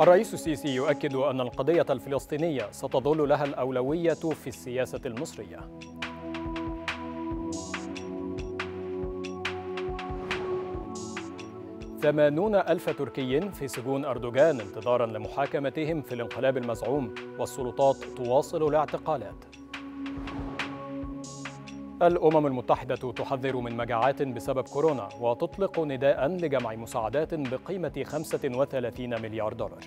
الرئيس السيسي يؤكد أن القضية الفلسطينية ستظل لها الأولوية في السياسة المصرية ثمانون ألف تركي في سجون أردوغان انتظارا لمحاكمتهم في الانقلاب المزعوم والسلطات تواصل الاعتقالات الأمم المتحدة تحذر من مجاعات بسبب كورونا وتطلق نداء لجمع مساعدات بقيمة 35 مليار دولار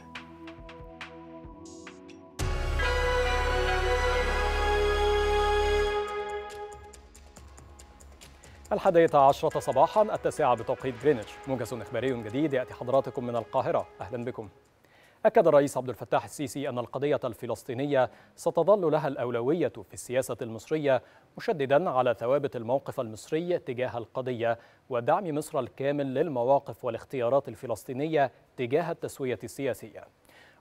الحادية عشرة صباحا التاسعة بتوقيت جرينتش موجز إخباري جديد يأتي حضراتكم من القاهرة أهلا بكم أكد الرئيس عبد الفتاح السيسي أن القضية الفلسطينية ستظل لها الأولوية في السياسة المصرية مشددا على ثوابت الموقف المصري تجاه القضية ودعم مصر الكامل للمواقف والاختيارات الفلسطينية تجاه التسوية السياسية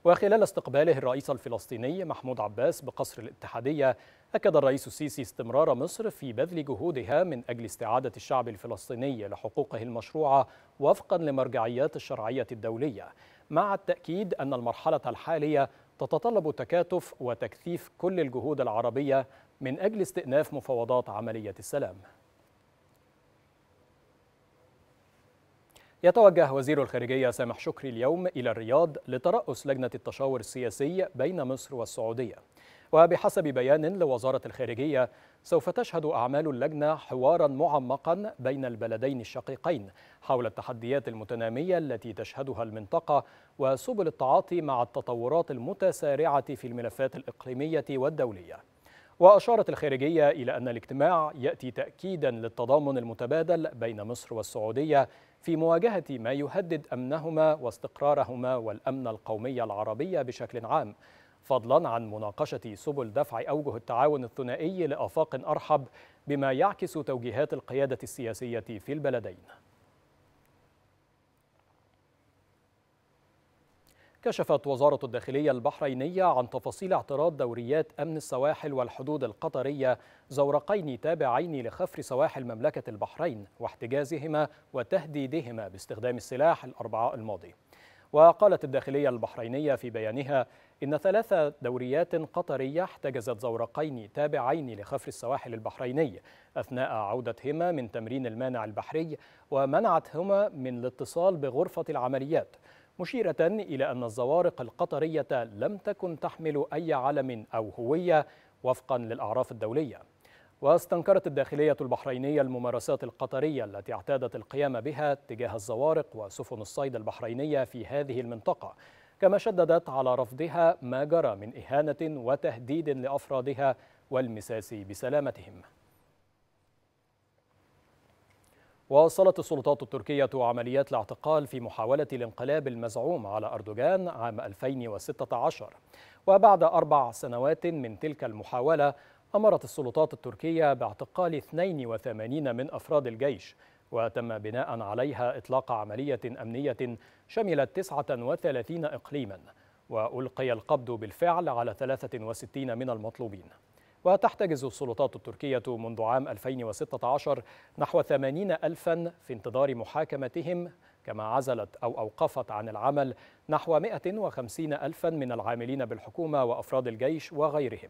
وخلال استقباله الرئيس الفلسطيني محمود عباس بقصر الاتحادية أكد الرئيس السيسي استمرار مصر في بذل جهودها من أجل استعادة الشعب الفلسطيني لحقوقه المشروعة وفقا لمرجعيات الشرعية الدولية مع التأكيد أن المرحلة الحالية تتطلب تكاتف وتكثيف كل الجهود العربية من أجل استئناف مفاوضات عملية السلام يتوجه وزير الخارجية سامح شكري اليوم إلى الرياض لترأس لجنة التشاور السياسي بين مصر والسعودية وبحسب بيان لوزارة الخارجية سوف تشهد أعمال اللجنة حوارا معمقا بين البلدين الشقيقين حول التحديات المتنامية التي تشهدها المنطقة وسبل التعاطي مع التطورات المتسارعة في الملفات الإقليمية والدولية وأشارت الخارجية إلى أن الاجتماع يأتي تأكيدا للتضامن المتبادل بين مصر والسعودية في مواجهة ما يهدد أمنهما واستقرارهما والأمن القومي العربي بشكل عام فضلا عن مناقشة سبل دفع أوجه التعاون الثنائي لآفاق أرحب بما يعكس توجيهات القيادة السياسية في البلدين كشفت وزارة الداخلية البحرينية عن تفاصيل اعتراض دوريات أمن السواحل والحدود القطرية زورقين تابعين لخفر سواحل مملكة البحرين واحتجازهما وتهديدهما باستخدام السلاح الأربعاء الماضي وقالت الداخلية البحرينية في بيانها إن ثلاث دوريات قطرية احتجزت زورقين تابعين لخفر السواحل البحريني أثناء عودتهما من تمرين المانع البحري ومنعتهما من الاتصال بغرفة العمليات مشيرة إلى أن الزوارق القطرية لم تكن تحمل أي علم أو هوية وفقا للأعراف الدولية واستنكرت الداخلية البحرينية الممارسات القطرية التي اعتادت القيام بها تجاه الزوارق وسفن الصيد البحرينية في هذه المنطقة كما شددت على رفضها ما جرى من إهانة وتهديد لأفرادها والمساس بسلامتهم واصلت السلطات التركية عمليات الاعتقال في محاولة الانقلاب المزعوم على أردوغان عام 2016 وبعد أربع سنوات من تلك المحاولة أمرت السلطات التركية باعتقال 82 من أفراد الجيش وتم بناء عليها إطلاق عملية أمنية شملت 39 إقليما وألقي القبض بالفعل على 63 من المطلوبين وتحتجز السلطات التركية منذ عام 2016 نحو 80 ألفا في انتظار محاكمتهم كما عزلت أو أوقفت عن العمل نحو 150 ألفا من العاملين بالحكومة وأفراد الجيش وغيرهم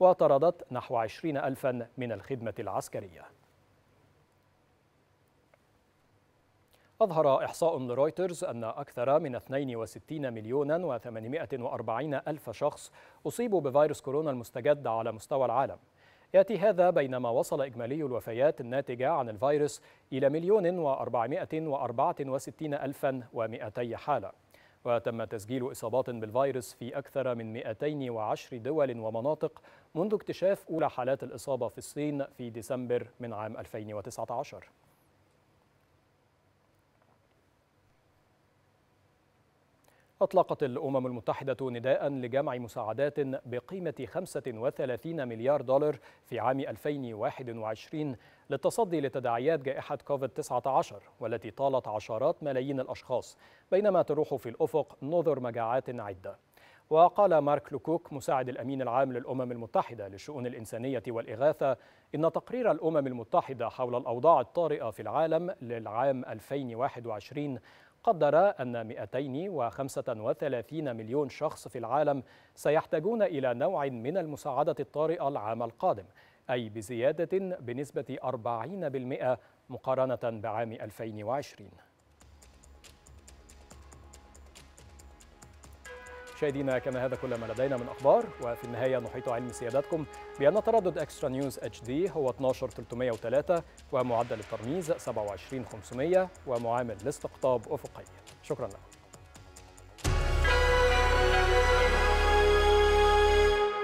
وطردت نحو 20 ألفا من الخدمة العسكرية أظهر إحصاء لرويترز أن أكثر من 62 مليون و840 ألف شخص أصيبوا بفيروس كورونا المستجد على مستوى العالم يأتي هذا بينما وصل إجمالي الوفيات الناتجة عن الفيروس إلى مليون و464 ألفا و200 حالة وتم تسجيل إصابات بالفيروس في أكثر من 210 دول ومناطق منذ اكتشاف أولى حالات الإصابة في الصين في ديسمبر من عام 2019 أطلقت الأمم المتحدة نداء لجمع مساعدات بقيمة 35 مليار دولار في عام 2021 للتصدي لتداعيات جائحة كوفيد-19 والتي طالت عشرات ملايين الأشخاص بينما تروح في الأفق نظر مجاعات عدة وقال مارك لوكوك مساعد الأمين العام للأمم المتحدة للشؤون الإنسانية والإغاثة إن تقرير الأمم المتحدة حول الأوضاع الطارئة في العالم للعام 2021 قدر أن 235 مليون شخص في العالم سيحتاجون إلى نوع من المساعدة الطارئة العام القادم أي بزيادة بنسبة 40% مقارنة بعام 2020 مشاهدينا كان هذا كل ما لدينا من أخبار وفي النهاية نحيط علم سيادتكم بأن تردد أكسترا نيوز اتش دي هو 12303 ومعدل الترميز 27500 ومعامل الاستقطاب أفقي شكرا لكم